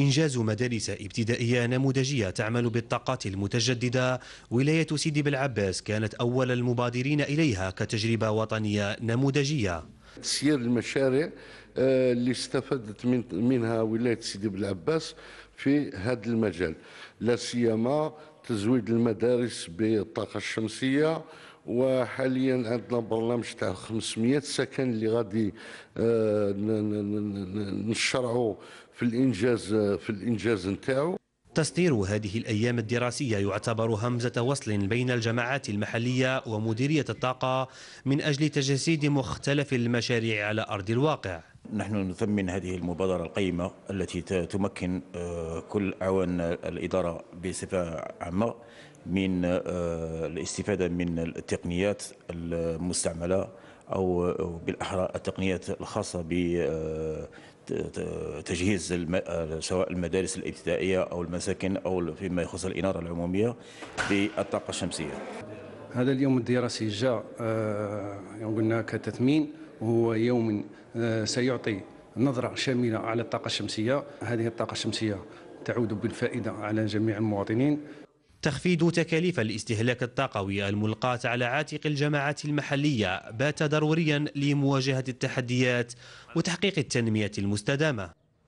إنجاز مدارس ابتدائية نموذجية تعمل بالطاقة المتجددة ولاية سيدي بالعباس كانت أول المبادرين إليها كتجربة وطنية نموذجية تسيير المشاريع آه، اللي استفادت من منها ولايه سيدي بالعباس في هذا المجال لا سيما تزويد المدارس بالطاقه الشمسيه وحاليا عندنا برنامج تاع 500 سكن اللي غادي آه، نشرعوا في الانجاز آه، في الانجاز نتاعو تسطير هذه الأيام الدراسية يعتبر همزة وصل بين الجماعات المحلية ومديرية الطاقة من أجل تجسيد مختلف المشاريع على أرض الواقع نحن نثمن هذه المبادرة القيمة التي تمكن آه، كل أعوان الإدارة بصفة عامة من آه، الاستفادة من التقنيات المستعملة أو بالأحرى التقنيات الخاصة آه، تجهيز سواء المدارس الابتدائية أو المساكن أو فيما يخص الإنارة العمومية بالطاقة الشمسية هذا اليوم الدراسي جاء يوم يعني قلنا كتثمين وهو يوم آه، سيعطي نظرة شاملة على الطاقة الشمسية هذه الطاقة الشمسية تعود بالفائدة على جميع المواطنين تخفيض تكاليف الاستهلاك الطاقوي الملقاة على عاتق الجماعات المحلية بات ضروريا لمواجهة التحديات وتحقيق التنمية المستدامة